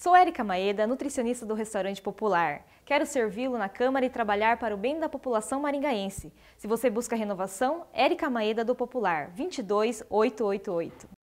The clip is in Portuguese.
Sou Érica Maeda, nutricionista do Restaurante Popular. Quero servi-lo na Câmara e trabalhar para o bem da população maringaense. Se você busca renovação, Érica Maeda do Popular, 22888.